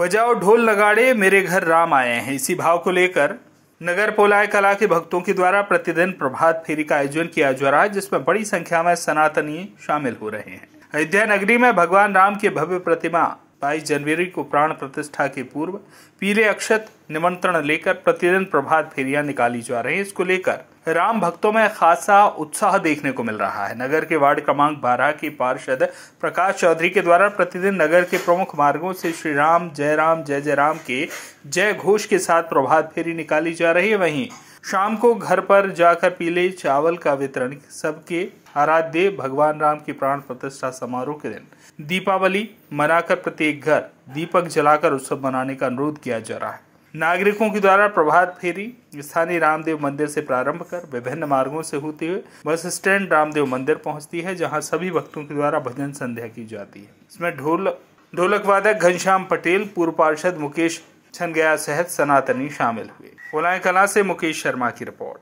बजाओ ढोल लगाड़े मेरे घर राम आए हैं इसी भाव को लेकर नगर पोलाय कला के भक्तों के द्वारा प्रतिदिन प्रभात फेरी का आयोजन किया जा रहा है जिसमें बड़ी संख्या में सनातनी शामिल हो रहे हैं अयोध्या नगरी में भगवान राम की भव्य प्रतिमा 22 जनवरी को प्राण प्रतिष्ठा के पूर्व पीले अक्षत निमंत्रण लेकर प्रतिदिन प्रभात फेरियां निकाली जा रही है इसको लेकर राम भक्तों में खासा उत्साह देखने को मिल रहा है नगर के वार्ड क्रमांक बारह के पार्षद प्रकाश चौधरी के द्वारा प्रतिदिन नगर के प्रमुख मार्गों से श्री राम जय राम जय जय राम के जय घोष के साथ प्रभात फेरी निकाली जा रही है वहीं शाम को घर पर जाकर पीले चावल का वितरण सबके आराध्य भगवान राम की प्राण प्रतिष्ठा समारोह के दिन दीपावली मनाकर प्रत्येक घर दीपक जलाकर उत्सव मनाने का अनुरोध किया जा रहा है नागरिकों के द्वारा प्रभात फेरी स्थानीय रामदेव मंदिर से प्रारंभ कर विभिन्न मार्गों से होते हुए बस स्टैंड रामदेव मंदिर पहुंचती है जहां सभी भक्तों के द्वारा भजन संध्या की जाती है इसमें ढोल ढोलक वादक घनश्याम पटेल पूर्व पार्षद मुकेश छनगया सहित सनातनी शामिल हुए कला से मुकेश शर्मा की रिपोर्ट